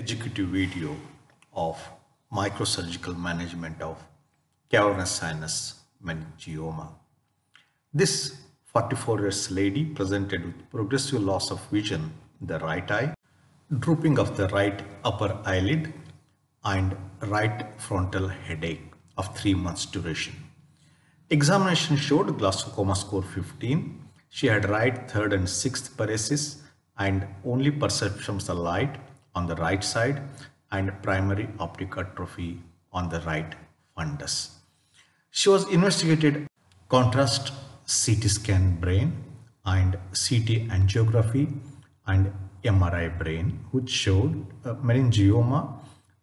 Educative video of microsurgical management of cavernous sinus meningioma. This 44 years lady presented with progressive loss of vision in the right eye, drooping of the right upper eyelid and right frontal headache of 3 months duration. Examination showed glaucoma score 15. She had right third and sixth paresis and only perceptions of light on the right side and primary optic atrophy on the right fundus. She was investigated contrast CT scan brain and CT angiography and MRI brain which showed uh, meningioma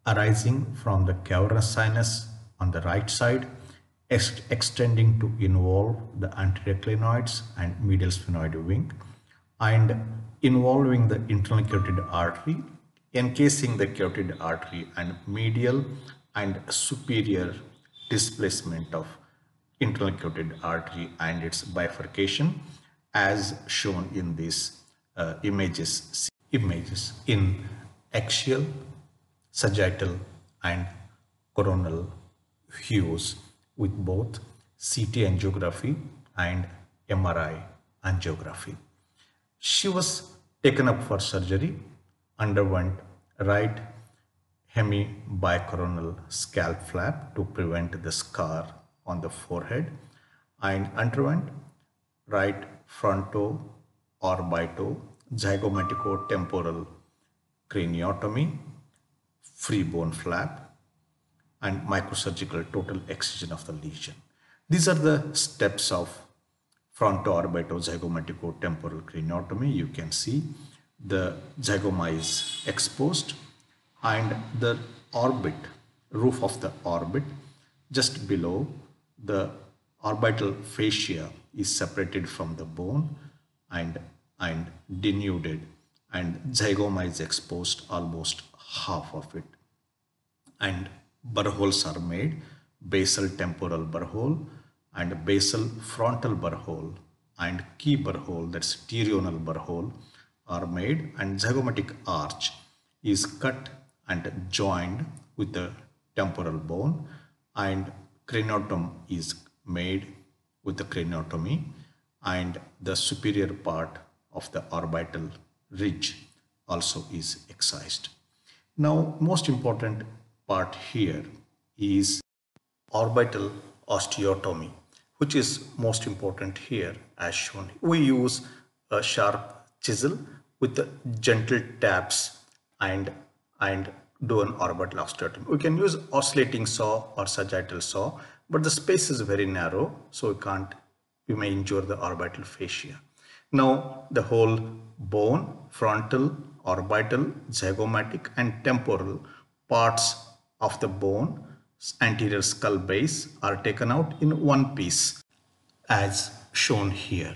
arising from the cavernous sinus on the right side extending to involve the anterior clinoids and medial sphenoid wing and involving the internal carotid artery encasing the carotid artery and medial and superior displacement of internal carotid artery and its bifurcation as shown in these uh, images images in axial sagittal and coronal hues with both CT angiography and MRI angiography. She was taken up for surgery, underwent right hemibicoronal scalp flap to prevent the scar on the forehead and underwent right fronto orbito zygomatico temporal craniotomy free bone flap and microsurgical total excision of the lesion these are the steps of fronto orbito zygomatico temporal craniotomy you can see the zygoma is exposed and the orbit, roof of the orbit just below the orbital fascia is separated from the bone and, and denuded and zygoma is exposed almost half of it. And burholes are made, basal temporal burhole and basal frontal burhole and key burhole that's terional burhole are made and zygomatic arch is cut and joined with the temporal bone and craniotomy is made with the craniotomy and the superior part of the orbital ridge also is excised. Now most important part here is orbital osteotomy which is most important here as shown. We use a sharp chisel with gentle taps and and do an orbital obstruction. We can use oscillating saw or sagittal saw, but the space is very narrow, so we can't, we may injure the orbital fascia. Now, the whole bone, frontal, orbital, zygomatic and temporal parts of the bone, anterior skull base are taken out in one piece as shown here.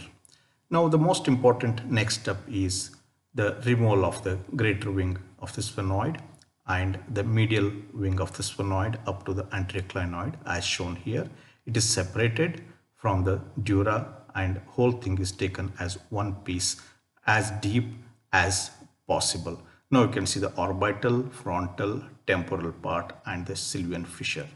Now the most important next step is the removal of the greater wing of the sphenoid and the medial wing of the sphenoid up to the anteroclinoid as shown here. It is separated from the dura and whole thing is taken as one piece as deep as possible. Now you can see the orbital, frontal, temporal part and the sylvian fissure.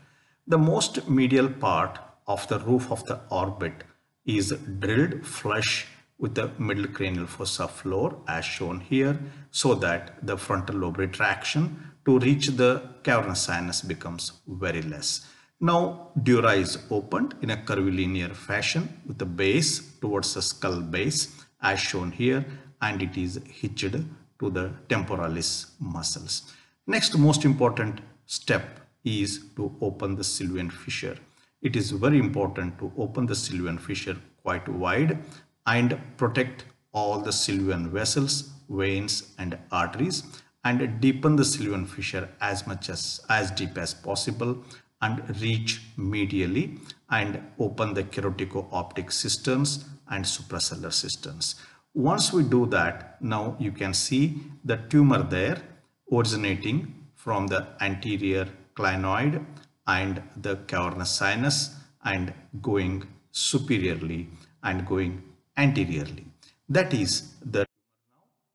The most medial part of the roof of the orbit is drilled flush with the middle cranial fossa floor as shown here so that the frontal lobe retraction to reach the cavernous sinus becomes very less. Now dura is opened in a curvilinear fashion with the base towards the skull base as shown here and it is hitched to the temporalis muscles. Next most important step is to open the sylvian fissure. It is very important to open the sylvian fissure quite wide and protect all the sylvian vessels, veins and arteries and deepen the sylvian fissure as much as as deep as possible and reach medially and open the keratiko-optic systems and suprasellar systems. Once we do that, now you can see the tumor there originating from the anterior clinoid and the cavernous sinus and going superiorly and going anteriorly. That is the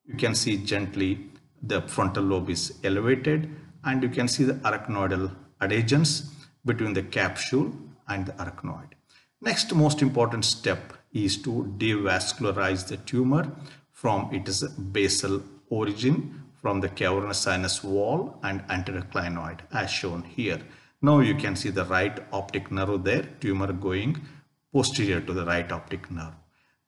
you can see gently the frontal lobe is elevated and you can see the arachnoidal adhesions between the capsule and the arachnoid. Next most important step is to devascularize the tumor from its basal origin from the cavernous sinus wall and anteroclinoid as shown here. Now you can see the right optic nerve there, tumor going posterior to the right optic nerve.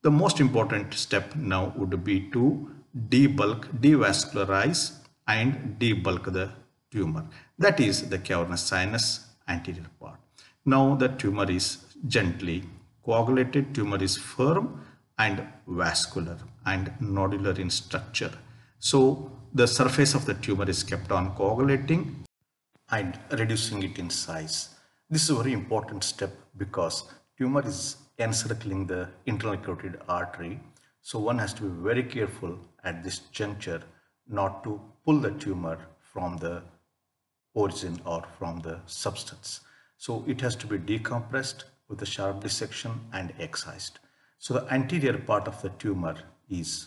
The most important step now would be to debulk, devascularize and debulk the tumor. That is the cavernous sinus anterior part. Now the tumor is gently coagulated, tumor is firm and vascular and nodular in structure. So the surface of the tumor is kept on coagulating and reducing it in size. This is a very important step because Tumor is encircling the internal carotid artery, so one has to be very careful at this juncture not to pull the tumor from the origin or from the substance. So it has to be decompressed with a sharp dissection and excised. So the anterior part of the tumor is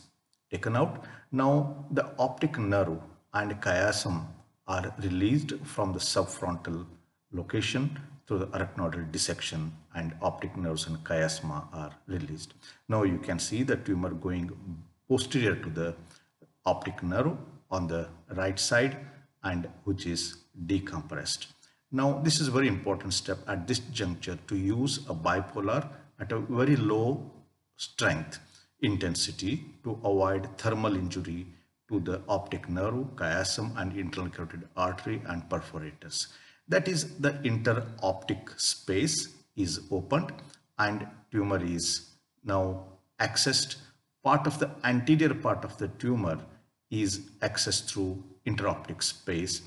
taken out. Now the optic nerve and chiasm are released from the subfrontal location through the arachnoidal dissection and optic nerves and chiasma are released. Now you can see the tumor going posterior to the optic nerve on the right side and which is decompressed. Now this is very important step at this juncture to use a bipolar at a very low strength intensity to avoid thermal injury to the optic nerve, chiasm and internal carotid artery and perforators. That is the interoptic space is opened and tumor is now accessed. Part of the anterior part of the tumor is accessed through interoptic space.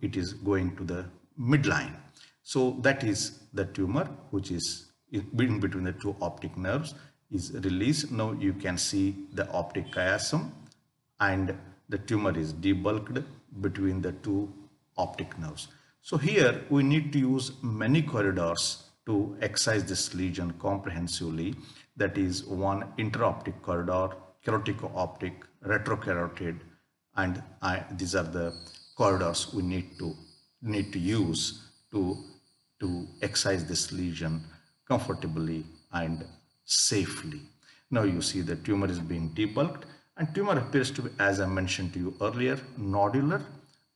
It is going to the midline. So that is the tumor which is in between the two optic nerves is released. Now you can see the optic chiasm and the tumor is debulked between the two optic nerves. So here we need to use many corridors to excise this lesion comprehensively. That is one intraoptic corridor, optic, retrocarotid, and I, these are the corridors we need to need to use to to excise this lesion comfortably and safely. Now you see the tumor is being debulked and tumor appears to be, as I mentioned to you earlier, nodular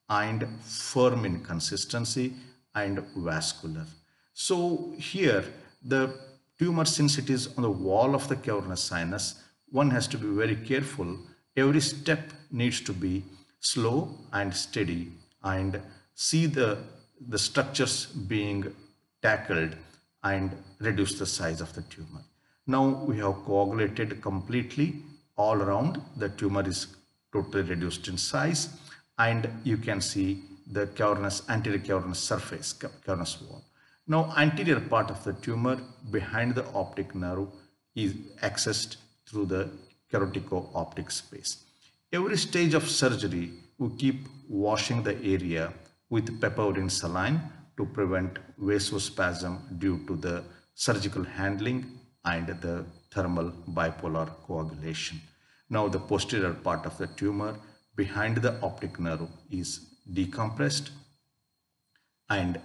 and firm in consistency and vascular. So here the tumor since it is on the wall of the cavernous sinus one has to be very careful every step needs to be slow and steady and see the the structures being tackled and reduce the size of the tumor now we have coagulated completely all around the tumor is totally reduced in size and you can see the cavernous anterior cavernous surface cavernous wall now anterior part of the tumor behind the optic nerve is accessed through the carotico-optic space every stage of surgery we keep washing the area with pepperine saline to prevent vasospasm due to the surgical handling and the thermal bipolar coagulation. Now the posterior part of the tumor behind the optic nerve is decompressed and,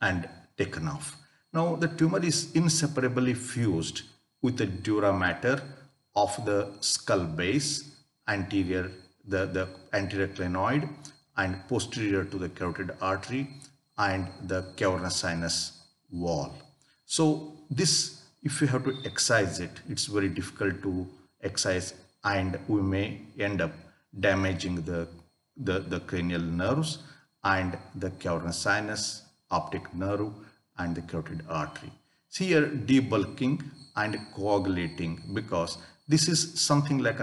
and taken off. Now the tumor is inseparably fused with the dura mater of the skull base, anterior, the, the anterior clinoid and posterior to the carotid artery and the cavernous sinus wall. So this, if you have to excise it, it's very difficult to excise and we may end up damaging the, the, the cranial nerves and the cavernous sinus, optic nerve and the carotid artery. See here debulking and coagulating because this is something like a,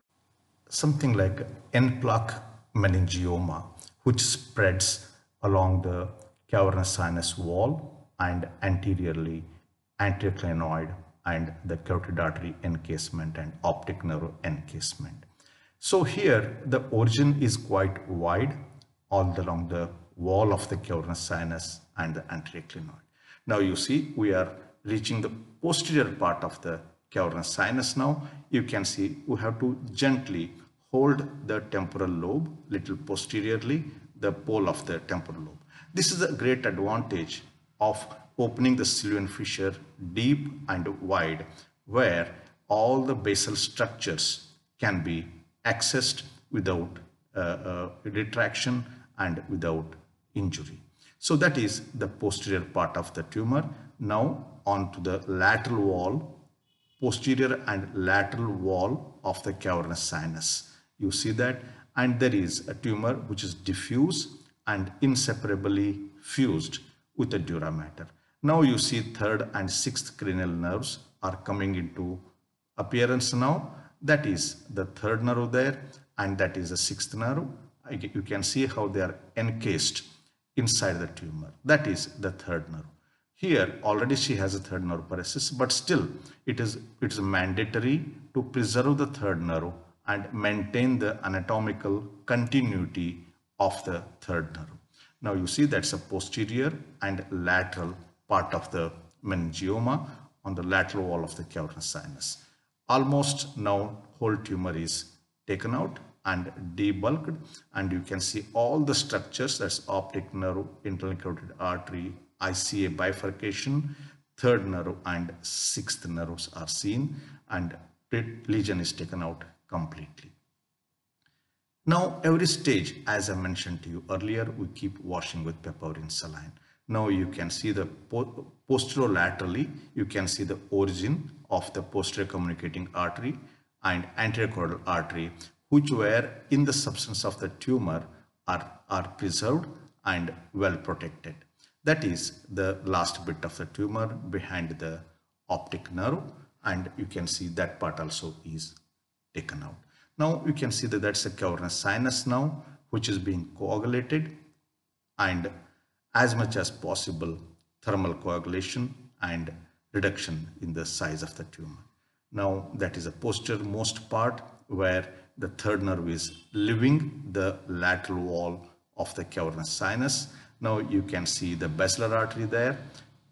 something like N plaque meningioma which spreads along the cavernous sinus wall and anteriorly anteroclinoid and the carotid artery encasement and optic nerve encasement. So here the origin is quite wide all along the wall of the cavernous sinus and the anterior clinoid. Now you see we are reaching the posterior part of the cavernous sinus now. You can see we have to gently hold the temporal lobe little posteriorly the pole of the temporal lobe. This is a great advantage of opening the sylvian fissure deep and wide where all the basal structures can be accessed without uh, uh, retraction and without injury. So that is the posterior part of the tumor. Now on to the lateral wall, posterior and lateral wall of the cavernous sinus. You see that and there is a tumor which is diffuse and inseparably fused with the dura mater. Now you see third and sixth cranial nerves are coming into appearance now that is the third nerve there and that is the sixth nerve. You can see how they are encased inside the tumor. That is the third nerve. Here already she has a third nerve paresis, but still it is, it is mandatory to preserve the third nerve and maintain the anatomical continuity of the third nerve. Now you see that's a posterior and lateral part of the meningioma on the lateral wall of the cavernous sinus almost now whole tumor is taken out and debulked and you can see all the structures that's optic nerve interlocuted artery ICA bifurcation third nerve and sixth nerves are seen and lesion is taken out completely now every stage as I mentioned to you earlier we keep washing with piperine saline now you can see the posterior posterolaterally you can see the origin of the posterior communicating artery and anterior caudal artery, which were in the substance of the tumor are, are preserved and well protected. That is the last bit of the tumor behind the optic nerve and you can see that part also is taken out. Now you can see that that's a cavernous sinus now which is being coagulated and as much as possible thermal coagulation and reduction in the size of the tumor. Now that is a posterior-most part where the third nerve is leaving the lateral wall of the cavernous sinus. Now you can see the basilar artery there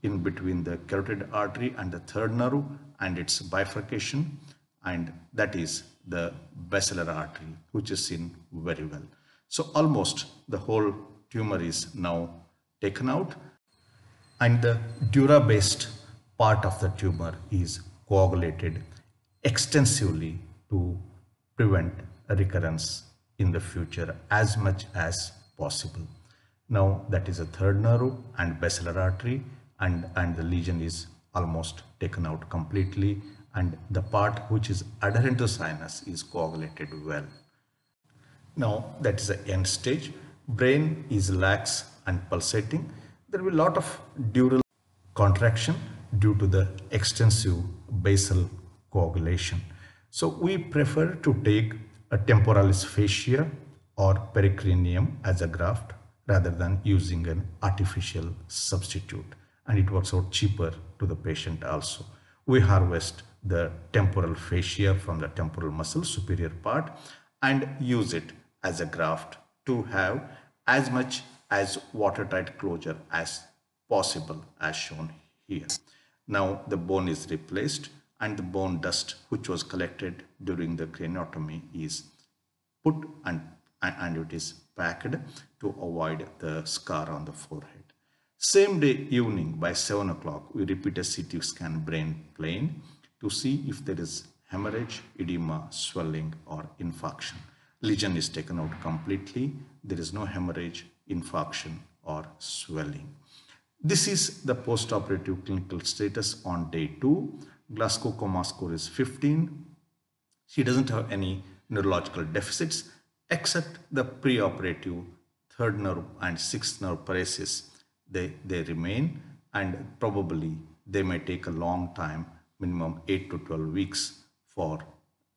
in between the carotid artery and the third nerve and its bifurcation and that is the basilar artery which is seen very well. So almost the whole tumor is now taken out and the dura based part of the tumor is coagulated extensively to prevent recurrence in the future as much as possible. Now that is a third nerve and basilar artery and, and the lesion is almost taken out completely and the part which is adherent to sinus is coagulated well. Now that is the end stage. Brain is lax and pulsating. There will be lot of dural contraction due to the extensive basal coagulation. So we prefer to take a temporalis fascia or pericranium as a graft rather than using an artificial substitute and it works out cheaper to the patient also. We harvest the temporal fascia from the temporal muscle superior part and use it as a graft to have as much as watertight closure as possible as shown here. Now the bone is replaced and the bone dust which was collected during the craniotomy is put and, and it is packed to avoid the scar on the forehead. Same day evening by 7 o'clock, we repeat a CT scan brain plane to see if there is hemorrhage, edema, swelling or infarction. Lesion is taken out completely. There is no hemorrhage, infarction or swelling. This is the postoperative clinical status on day 2. Glasgow Coma score is 15. She doesn't have any neurological deficits except the preoperative third nerve and sixth nerve paresis. They, they remain and probably they may take a long time, minimum 8 to 12 weeks for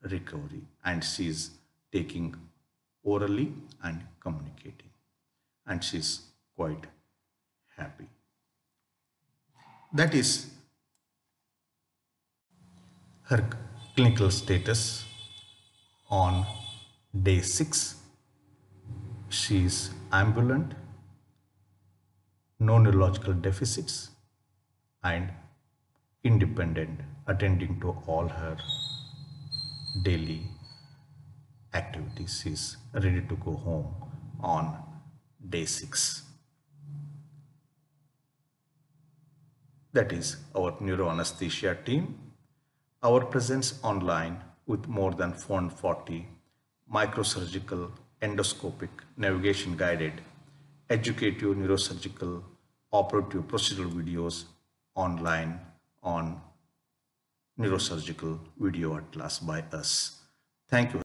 recovery. And she's taking orally and communicating. And she's quite that is her clinical status on day 6 she is ambulant no neurological deficits and independent attending to all her daily activities she is ready to go home on day 6 that is our neuroanesthesia team. Our presence online with more than 440 microsurgical endoscopic navigation guided educative neurosurgical operative procedural videos online on neurosurgical video atlas by us. Thank you.